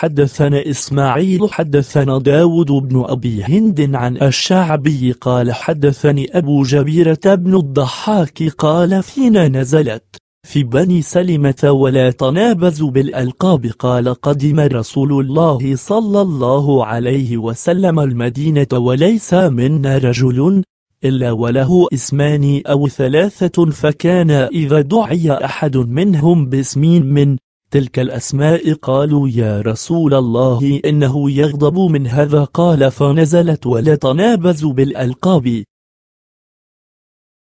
حدثنا إسماعيل حدثنا داود بن أبي هند عن الشعبي قال حدثني أبو جبيرة بن الضحاك قال فينا نزلت في بني سلمة ولا تنابزوا بالألقاب قال قدم رسول الله صلى الله عليه وسلم المدينة وليس منا رجل إلا وله اسمان أو ثلاثة فكان إذا دعي أحد منهم باسم من تلك الأسماء قالوا يا رسول الله إنه يغضب من هذا قال فنزلت ولا تنابزوا بالألقاب